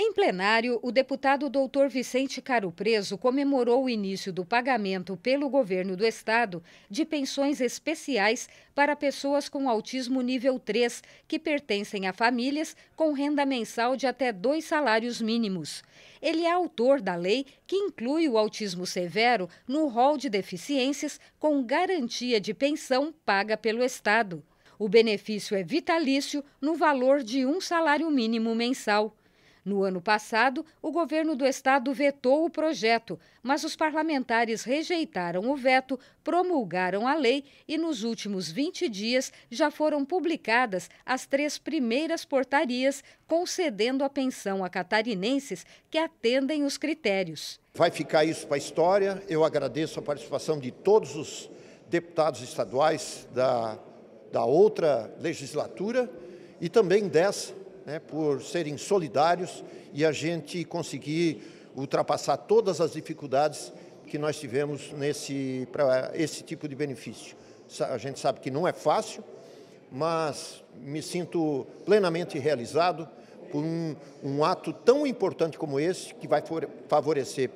Em plenário, o deputado doutor Vicente Caro Preso comemorou o início do pagamento pelo governo do estado de pensões especiais para pessoas com autismo nível 3 que pertencem a famílias com renda mensal de até dois salários mínimos. Ele é autor da lei que inclui o autismo severo no rol de deficiências com garantia de pensão paga pelo estado. O benefício é vitalício no valor de um salário mínimo mensal. No ano passado, o governo do estado vetou o projeto, mas os parlamentares rejeitaram o veto, promulgaram a lei e, nos últimos 20 dias, já foram publicadas as três primeiras portarias concedendo a pensão a catarinenses que atendem os critérios. Vai ficar isso para a história. Eu agradeço a participação de todos os deputados estaduais da, da outra legislatura e também dessa né, por serem solidários e a gente conseguir ultrapassar todas as dificuldades que nós tivemos nesse para esse tipo de benefício. A gente sabe que não é fácil, mas me sinto plenamente realizado por um, um ato tão importante como esse, que vai favorecer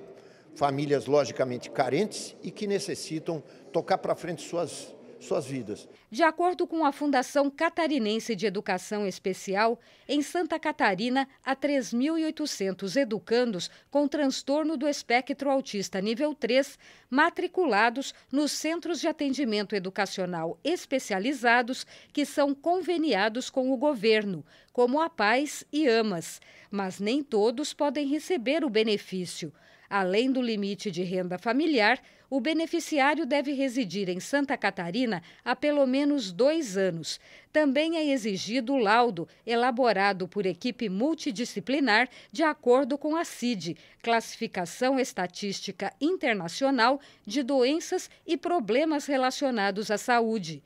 famílias logicamente carentes e que necessitam tocar para frente suas suas vidas. De acordo com a Fundação Catarinense de Educação Especial, em Santa Catarina há 3.800 educandos com transtorno do espectro autista nível 3 matriculados nos centros de atendimento educacional especializados que são conveniados com o governo, como a Paz e AMAS, mas nem todos podem receber o benefício. Além do limite de renda familiar, o beneficiário deve residir em Santa Catarina há pelo menos dois anos. Também é exigido o laudo, elaborado por equipe multidisciplinar, de acordo com a CID, Classificação Estatística Internacional de Doenças e Problemas Relacionados à Saúde.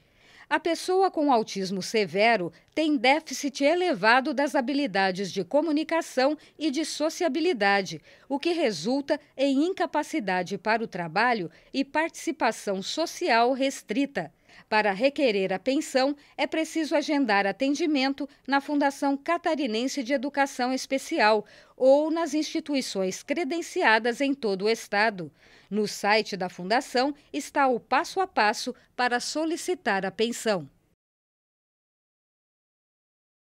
A pessoa com autismo severo tem déficit elevado das habilidades de comunicação e de sociabilidade, o que resulta em incapacidade para o trabalho e participação social restrita. Para requerer a pensão, é preciso agendar atendimento na Fundação Catarinense de Educação Especial ou nas instituições credenciadas em todo o estado. No site da Fundação está o passo a passo para solicitar a pensão.